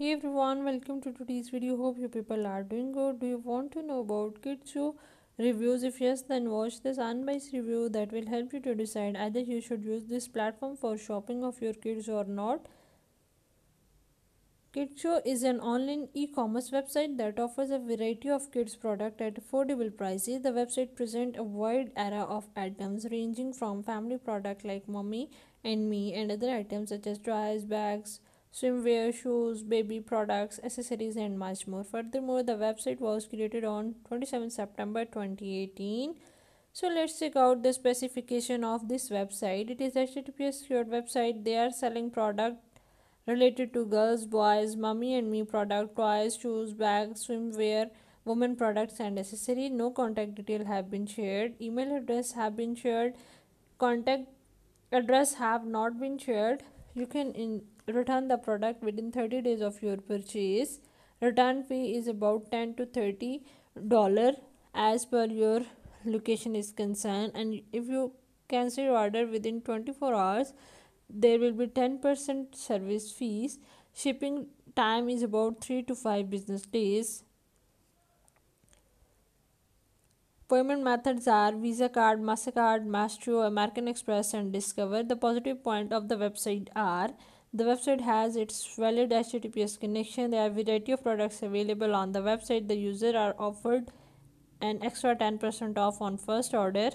hey everyone welcome to today's video hope you people are doing good do you want to know about kids show reviews if yes then watch this unbiased review that will help you to decide either you should use this platform for shopping of your kids or not Kidshow is an online e-commerce website that offers a variety of kids product at affordable prices. The website presents a wide array of items ranging from family product like mommy and me and other items such as toys, bags, swimwear, shoes, baby products, accessories, and much more. Furthermore, the website was created on 27 September 2018. So let's check out the specification of this website. It is HTTPS secured website. They are selling product related to girls, boys, mummy and me product, toys, shoes, bags, swimwear, women products and accessory. No contact detail have been shared. Email address have been shared. Contact address have not been shared you can in return the product within 30 days of your purchase return fee is about 10 to 30 dollar as per your location is concerned and if you cancel your order within 24 hours there will be 10% service fees shipping time is about 3 to 5 business days Payment methods are Visa card, MasterCard, Maestro, American Express, and Discover. The positive point of the website are the website has its valid HTTPS connection. There are variety of products available on the website. The user are offered an extra 10% off on first order.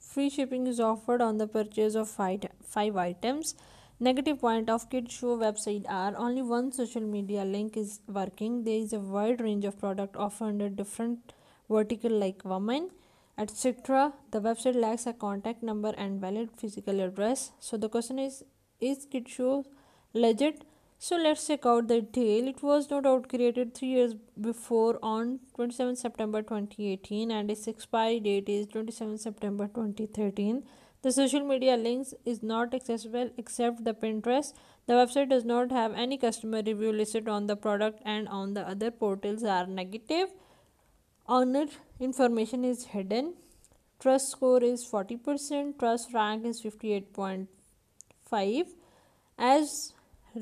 Free shipping is offered on the purchase of five, five items. Negative point of Kid Show website are only one social media link is working. There is a wide range of product offered under different vertical like women etc the website lacks a contact number and valid physical address so the question is is kid show legit so let's check out the detail it was no doubt created 3 years before on 27 september 2018 and its expiry date is 27 september 2013 the social media links is not accessible except the Pinterest. The website does not have any customer review listed on the product and on the other portals are negative honor information is hidden trust score is 40% trust rank is 58.5 as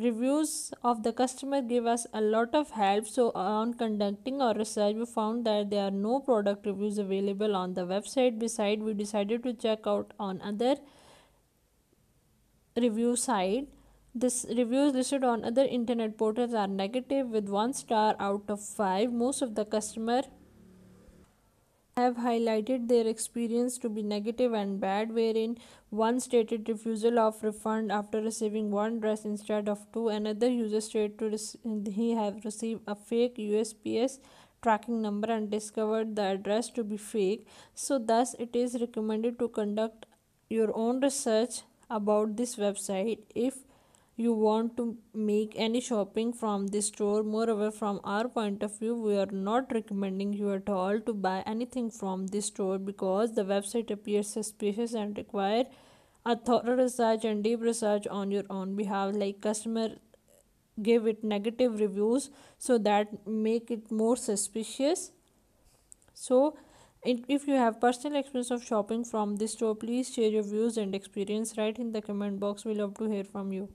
reviews of the customer give us a lot of help so on conducting our research we found that there are no product reviews available on the website Besides, we decided to check out on other review site this reviews listed on other internet portals are negative with 1 star out of 5 most of the customer have highlighted their experience to be negative and bad, wherein one stated refusal of refund after receiving one dress instead of two. Another user stated to rec- he have received a fake USPS tracking number and discovered the address to be fake. So thus, it is recommended to conduct your own research about this website if you want to make any shopping from this store moreover from our point of view we are not recommending you at all to buy anything from this store because the website appears suspicious and require a thorough research and deep research on your own behalf like customer give it negative reviews so that make it more suspicious so if you have personal experience of shopping from this store please share your views and experience right in the comment box we love to hear from you